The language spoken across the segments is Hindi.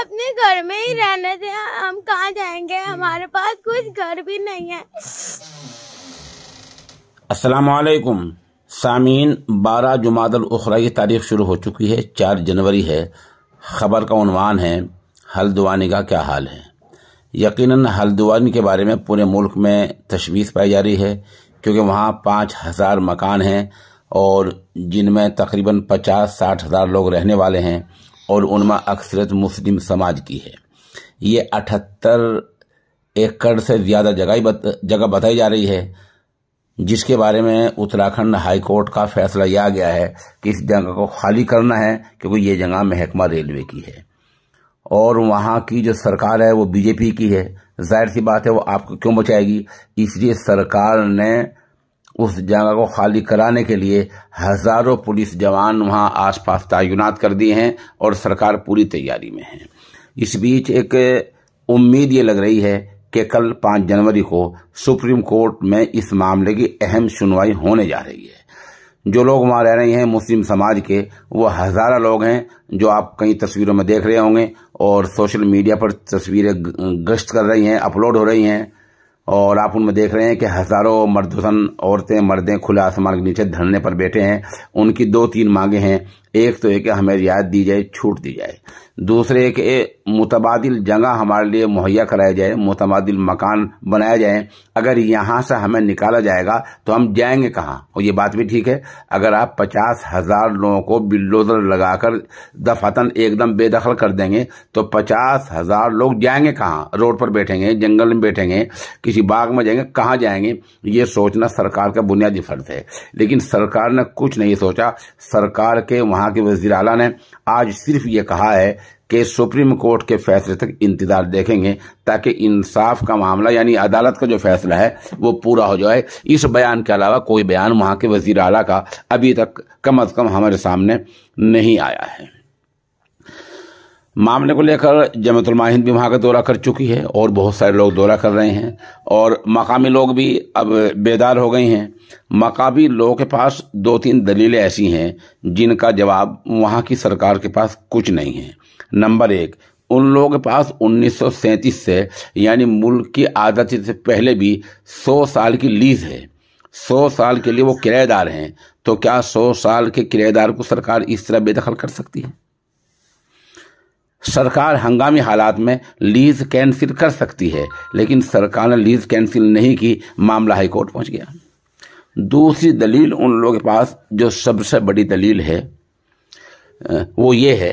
अपने घर में ही रहने दे हाँ, हम कहाँ जाएंगे हम्म। हमारे पास कुछ घर भी नहीं है असलकुम सामीन बारह जुमादल उखरा की तारीख शुरू हो चुकी है चार जनवरी है खबर का उनवान है हल्द्वानी का क्या हाल है यकीनन हल्द्वानी के बारे में पूरे मुल्क में तशवीश पाई जा रही है क्योंकि वहाँ पाँच हज़ार मकान हैं और जिनमें तकरीबन पचास साठ हज़ार लोग रहने वाले हैं और उनमा अक्सरत मुस्लिम समाज की है ये अठहत्तर एकड़ से ज़्यादा जगह बत, जगह बताई जा रही है जिसके बारे में उत्तराखंड हाई कोर्ट का फैसला यह आ गया है कि इस जगह को खाली करना है क्योंकि ये जगह महकमा रेलवे की है और वहाँ की जो सरकार है वो बीजेपी की है जाहिर सी बात है वो आपको क्यों बचाएगी इसलिए सरकार ने उस जगह को खाली कराने के लिए हज़ारों पुलिस जवान वहाँ आसपास तैनात कर दिए हैं और सरकार पूरी तैयारी में है इस बीच एक उम्मीद ये लग रही है कि कल पाँच जनवरी को सुप्रीम कोर्ट में इस मामले की अहम सुनवाई होने जा रही है जो लोग वहाँ रह रहे हैं मुस्लिम समाज के वो हज़ारों लोग हैं जो आप कई तस्वीरों में देख रहे होंगे और सोशल मीडिया पर तस्वीरें गश्त कर रही हैं अपलोड हो रही हैं और आप उनमें देख रहे हैं कि हजारों मर्द औरतें मर्दें खुला आसमान के नीचे धरने पर बैठे हैं उनकी दो तीन मांगे हैं एक तो एक हमें रियायत दी जाए छूट दी जाए दूसरे एक मुतबादिल जगह हमारे लिए मुहैया कराया जाए मुतबादिल मकान बनाया जाए अगर यहाँ से हमें निकाला जाएगा तो हम जाएंगे कहाँ और ये बात भी ठीक है अगर आप पचास हज़ार लोगों को बिल्डोजर लगाकर दफातन एकदम बेदखल कर देंगे तो पचास हज़ार लोग जाएंगे कहाँ रोड पर बैठेंगे जंगल में बैठेंगे किसी किसी बाग में जाएंगे कहाँ जाएंगे ये सोचना सरकार का बुनियादी फर्ज है लेकिन सरकार ने कुछ नहीं सोचा सरकार के वहाँ के वजीर अला ने आज सिर्फ ये कहा है कि सुप्रीम कोर्ट के फैसले तक इंतजार देखेंगे ताकि इंसाफ का मामला यानी अदालत का जो फैसला है वो पूरा हो जाए इस बयान के अलावा कोई बयान वहाँ के वजीर अला का अभी तक कम अज़ कम हमारे सामने नहीं आया है मामले को लेकर जमतुलमा हिंद भी वहाँ का दौरा कर चुकी है और बहुत सारे लोग दौरा कर रहे हैं और मकामी लोग भी अब बेदार हो गए हैं मकामी लोगों के पास दो तीन दलीलें ऐसी हैं जिनका जवाब वहाँ की सरकार के पास कुछ नहीं है नंबर एक उन लोगों के पास 1937 से यानी मुल्क की आज़ादी से पहले भी 100 साल की लीज है 100 साल के लिए वो किराएदार हैं तो क्या 100 साल के किराएदार को सरकार इस तरह बेदखल कर सकती है सरकार हंगामी हालात में लीज कैंसिल कर सकती है लेकिन सरकार ने लीज कैंसिल नहीं की मामला हाईकोर्ट पहुंच गया दूसरी दलील उन लोगों के पास जो सबसे बड़ी दलील है वो ये है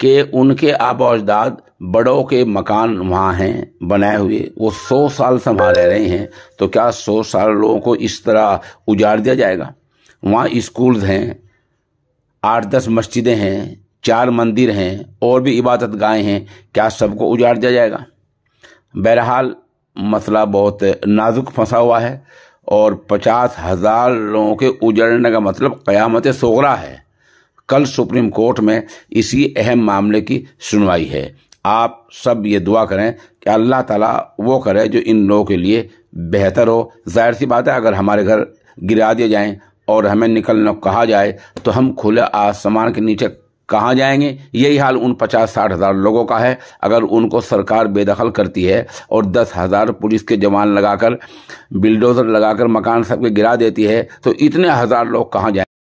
कि उनके आब अजदाद बड़ों के मकान वहाँ हैं बनाए हुए वो सौ साल संभाल रहे हैं तो क्या सौ साल लोगों को इस तरह उजाड़ दिया जाएगा वहाँ स्कूल्स हैं आठ दस मस्जिदें हैं चार मंदिर हैं और भी इबादत गाहें हैं क्या सबको उजाड़ दिया जाएगा बहरहाल मसला बहुत नाजुक फंसा हुआ है और पचास हज़ार लोगों के उजड़ने का मतलब क़यामत सोगरा है कल सुप्रीम कोर्ट में इसी अहम मामले की सुनवाई है आप सब ये दुआ करें कि अल्लाह ताला वो करे जो इन लोगों के लिए बेहतर हो जाहिर सी बात है अगर हमारे घर गिरा दिए जाएं और हमें निकलने कहा जाए तो हम खुले आसमान के नीचे कहाँ जाएंगे यही हाल उन पचास साठ हज़ार लोगों का है अगर उनको सरकार बेदखल करती है और दस हज़ार पुलिस के जवान लगाकर बिल्डोज़र लगाकर मकान सबके गिरा देती है तो इतने हज़ार लोग कहाँ जाएंगे